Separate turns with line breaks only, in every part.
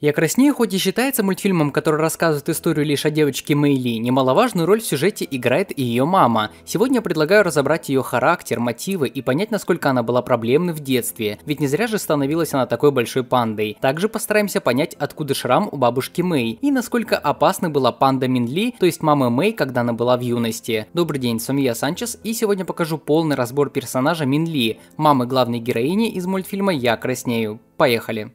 «Я краснею» хоть и считается мультфильмом, который рассказывает историю лишь о девочке Мэйли, немаловажную роль в сюжете играет и ее мама. Сегодня я предлагаю разобрать ее характер, мотивы и понять, насколько она была проблемной в детстве, ведь не зря же становилась она такой большой пандой. Также постараемся понять, откуда шрам у бабушки Мэй и насколько опасной была панда Минли, то есть мама Мэй, когда она была в юности. Добрый день, с вами я Санчес, и сегодня покажу полный разбор персонажа Минли, мамы главной героини из мультфильма «Я краснею». Поехали!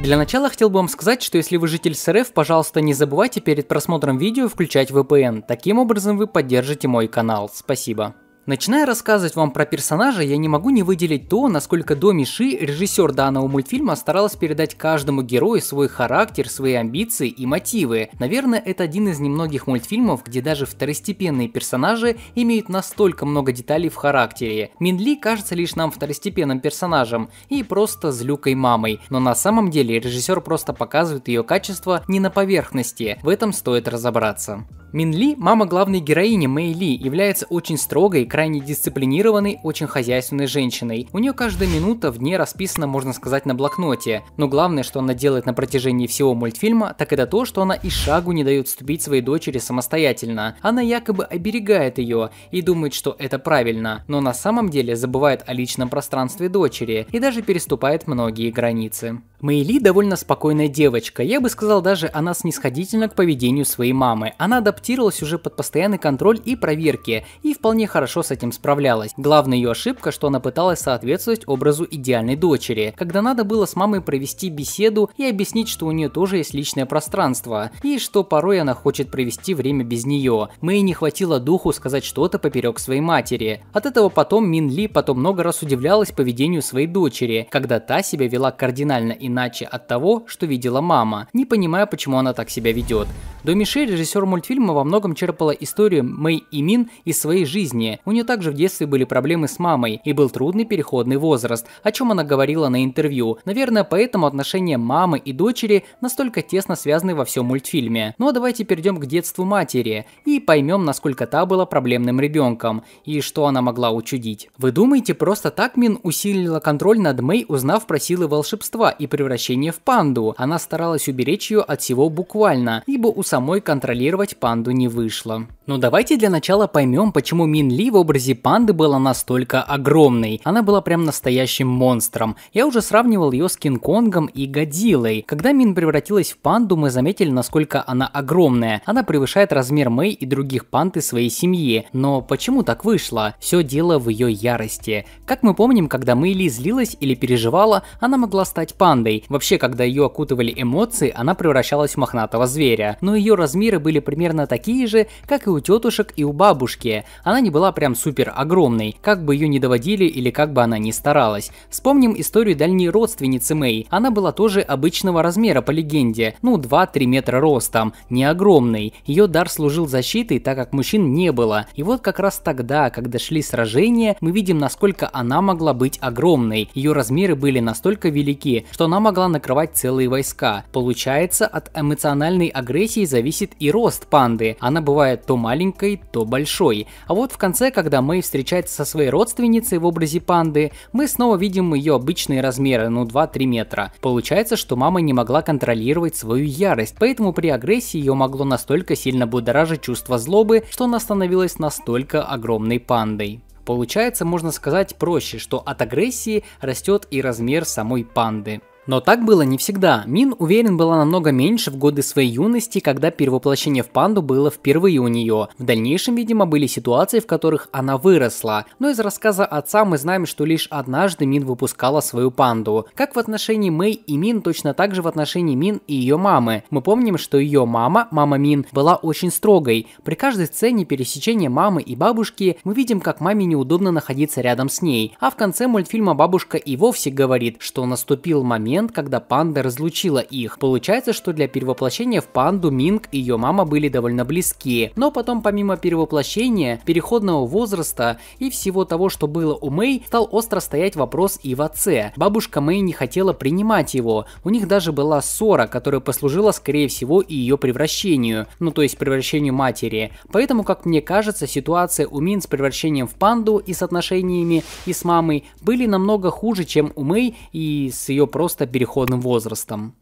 Для начала хотел бы вам сказать, что если вы житель СРФ, пожалуйста, не забывайте перед просмотром видео включать VPN. Таким образом вы поддержите мой канал. Спасибо. Начиная рассказывать вам про персонажа, я не могу не выделить то, насколько Доми Ши, режиссер данного мультфильма, старалась передать каждому герою свой характер, свои амбиции и мотивы. Наверное, это один из немногих мультфильмов, где даже второстепенные персонажи имеют настолько много деталей в характере. Минли кажется лишь нам второстепенным персонажем и просто злюкой мамой, но на самом деле режиссер просто показывает ее качество не на поверхности, в этом стоит разобраться. Мин Ли, мама главной героини Мэй Ли, является очень строгой, крайне дисциплинированной, очень хозяйственной женщиной. У нее каждая минута в дне расписана, можно сказать, на блокноте. Но главное, что она делает на протяжении всего мультфильма, так это то, что она и шагу не дает ступить своей дочери самостоятельно. Она якобы оберегает ее и думает, что это правильно, но на самом деле забывает о личном пространстве дочери и даже переступает многие границы. Мэй Ли довольно спокойная девочка, я бы сказал даже она снисходительна к поведению своей мамы. Она адаптируется адаптировалась уже под постоянный контроль и проверки, и вполне хорошо с этим справлялась. Главная ее ошибка, что она пыталась соответствовать образу идеальной дочери, когда надо было с мамой провести беседу и объяснить, что у нее тоже есть личное пространство, и что порой она хочет провести время без нее. Мэй не хватило духу сказать что-то поперек своей матери. От этого потом Мин Ли потом много раз удивлялась поведению своей дочери, когда та себя вела кардинально иначе от того, что видела мама, не понимая, почему она так себя ведет. До Миши режиссер мультфильма Симма во многом черпала историю Мэй и Мин из своей жизни. У нее также в детстве были проблемы с мамой и был трудный переходный возраст, о чем она говорила на интервью. Наверное, поэтому отношения мамы и дочери настолько тесно связаны во всем мультфильме. Ну а давайте перейдем к детству матери и поймем, насколько та была проблемным ребенком и что она могла учудить. Вы думаете, просто так Мин усилила контроль над Мэй, узнав про силы волшебства и превращение в панду? Она старалась уберечь ее от всего буквально, ибо у самой контролировать панду команду не вышло. Но ну, давайте для начала поймем, почему Мин Ли в образе панды была настолько огромной. Она была прям настоящим монстром. Я уже сравнивал ее с Кинг-Конгом и Годзиллой. Когда Мин превратилась в панду, мы заметили, насколько она огромная. Она превышает размер Мэй и других панды своей семьи. Но почему так вышло? Все дело в ее ярости. Как мы помним, когда Мэй Ли злилась или переживала, она могла стать пандой. Вообще, когда ее окутывали эмоции, она превращалась в мохнатого зверя. Но ее размеры были примерно такие же, как и у у тетушек и у бабушки. Она не была прям супер огромной, как бы ее не доводили или как бы она ни старалась. Вспомним историю дальней родственницы Мэй. Она была тоже обычного размера по легенде, ну 2-3 метра ростом, не огромной. Ее дар служил защитой, так как мужчин не было. И вот как раз тогда, когда шли сражения, мы видим, насколько она могла быть огромной. Ее размеры были настолько велики, что она могла накрывать целые войска. Получается, от эмоциональной агрессии зависит и рост панды. Она бывает то маленькой, то большой. А вот в конце, когда Мэй встречается со своей родственницей в образе панды, мы снова видим ее обычные размеры, ну 2-3 метра. Получается, что мама не могла контролировать свою ярость, поэтому при агрессии ее могло настолько сильно будоражить чувство злобы, что она становилась настолько огромной пандой. Получается, можно сказать проще, что от агрессии растет и размер самой панды. Но так было не всегда. Мин, уверен, была намного меньше в годы своей юности, когда перевоплощение в панду было впервые у нее. В дальнейшем, видимо, были ситуации, в которых она выросла. Но из рассказа отца мы знаем, что лишь однажды Мин выпускала свою панду. Как в отношении Мэй и Мин, точно так же в отношении Мин и ее мамы. Мы помним, что ее мама, мама Мин, была очень строгой. При каждой сцене пересечения мамы и бабушки мы видим, как маме неудобно находиться рядом с ней. А в конце мультфильма бабушка и вовсе говорит, что наступил момент, момент, когда панда разлучила их. Получается, что для перевоплощения в панду Минг и ее мама были довольно близки. Но потом, помимо перевоплощения, переходного возраста и всего того, что было у Мэй, стал остро стоять вопрос и в отце. Бабушка Мэй не хотела принимать его. У них даже была ссора, которая послужила, скорее всего, и ее превращению. Ну, то есть превращению матери. Поэтому, как мне кажется, ситуация у Мин с превращением в панду и с отношениями и с мамой были намного хуже, чем у Мэй и с ее просто занята переходным возрастом.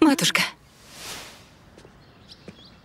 Матушка.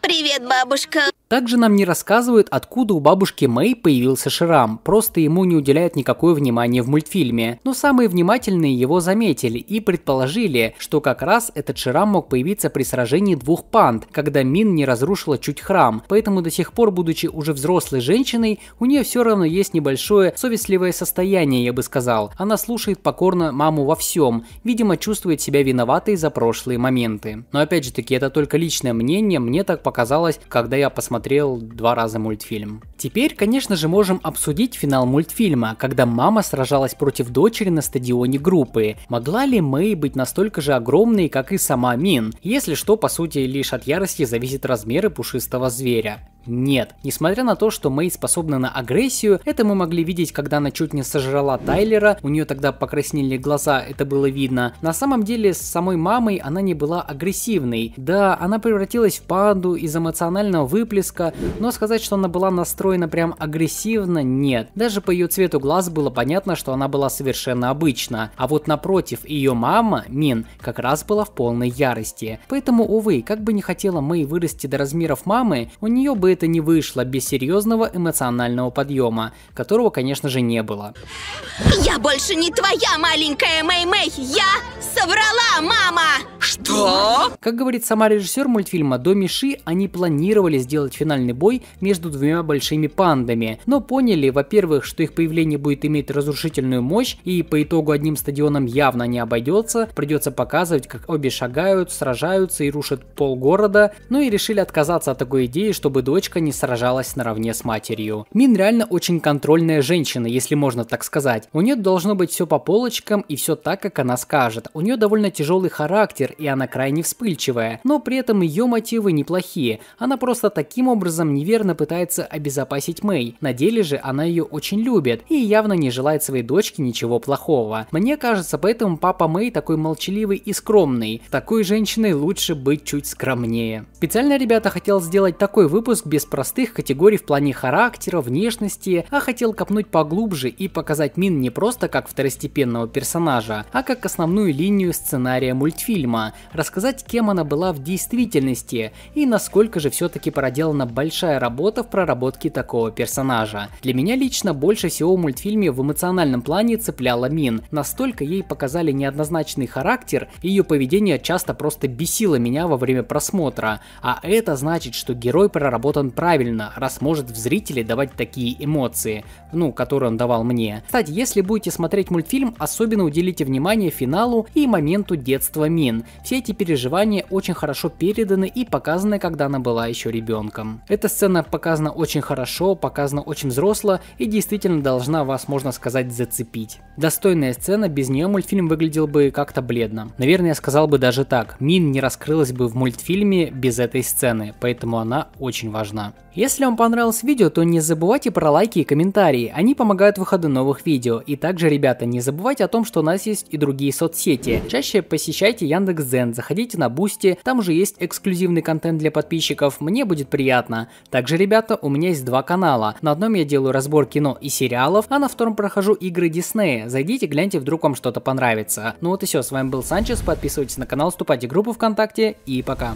Привет, бабушка. Также нам не рассказывают, откуда у бабушки Мэй появился шрам, просто ему не уделяют никакое внимание в мультфильме. Но самые внимательные его заметили и предположили, что как раз этот шрам мог появиться при сражении двух панд, когда Мин не разрушила чуть храм. Поэтому до сих пор, будучи уже взрослой женщиной, у нее все равно есть небольшое совестливое состояние, я бы сказал. Она слушает покорно маму во всем, видимо чувствует себя виноватой за прошлые моменты. Но опять же таки, это только личное мнение, мне так показалось, когда я посмотрел смотрел два раза мультфильм. Теперь, конечно же, можем обсудить финал мультфильма, когда мама сражалась против дочери на стадионе группы. Могла ли Мэй быть настолько же огромной, как и сама Мин? Если что, по сути, лишь от ярости зависит размеры пушистого зверя. Нет. Несмотря на то, что Мэй способна на агрессию, это мы могли видеть, когда она чуть не сожрала Тайлера, у нее тогда покраснели глаза, это было видно. На самом деле, с самой мамой она не была агрессивной. Да, она превратилась в панду из эмоционального выплеска близко, но сказать, что она была настроена прям агрессивно, нет. Даже по ее цвету глаз было понятно, что она была совершенно обычна. А вот напротив, ее мама, Мин, как раз была в полной ярости. Поэтому, увы, как бы не хотела Мэй вырасти до размеров мамы, у нее бы это не вышло без серьезного эмоционального подъема, которого, конечно же, не было. Я больше не твоя маленькая Мэй-Мэй, я соврала, мама!
Что?
Как говорит сама режиссер мультфильма Доми Ши, они планировали сделать устроить финальный бой между двумя большими пандами, но поняли, во-первых, что их появление будет иметь разрушительную мощь и по итогу одним стадионом явно не обойдется, придется показывать, как обе шагают, сражаются и рушат пол города, ну и решили отказаться от такой идеи, чтобы дочка не сражалась наравне с матерью. Мин реально очень контрольная женщина, если можно так сказать. У нее должно быть все по полочкам и все так, как она скажет. У нее довольно тяжелый характер и она крайне вспыльчивая, но при этом ее мотивы неплохие. Она просто таким Таким образом, неверно пытается обезопасить Мэй. На деле же она ее очень любит и явно не желает своей дочке ничего плохого. Мне кажется, поэтому папа Мэй такой молчаливый и скромный. Такой женщиной лучше быть чуть скромнее. Специально, ребята, хотел сделать такой выпуск без простых категорий в плане характера, внешности, а хотел копнуть поглубже и показать Мин не просто как второстепенного персонажа, а как основную линию сценария мультфильма, рассказать, кем она была в действительности и насколько же все-таки проделана проделана большая работа в проработке такого персонажа. Для меня лично больше всего в мультфильме в эмоциональном плане цепляла Мин. Настолько ей показали неоднозначный характер, и ее поведение часто просто бесило меня во время просмотра. А это значит, что герой проработан правильно, раз может в зрителе давать такие эмоции, ну, которые он давал мне. Кстати, если будете смотреть мультфильм, особенно уделите внимание финалу и моменту детства Мин. Все эти переживания очень хорошо переданы и показаны, когда она была еще ребенком ребенком. Эта сцена показана очень хорошо, показана очень взросло и действительно должна вас, можно сказать, зацепить. Достойная сцена, без нее мультфильм выглядел бы как-то бледно. Наверное, я сказал бы даже так, Мин не раскрылась бы в мультфильме без этой сцены, поэтому она очень важна. Если вам понравилось видео, то не забывайте про лайки и комментарии, они помогают выходу новых видео. И также, ребята, не забывайте о том, что у нас есть и другие соцсети. Чаще посещайте Яндекс.Дзен, заходите на Бусти, там уже есть эксклюзивный контент для подписчиков, мне будет приятно. Также, ребята, у меня есть два канала. На одном я делаю разбор кино и сериалов, а на втором прохожу игры Диснея. Зайдите, гляньте, вдруг вам что-то понравится. Ну вот и все, с вами был Санчес, подписывайтесь на канал, вступайте в группу ВКонтакте и пока.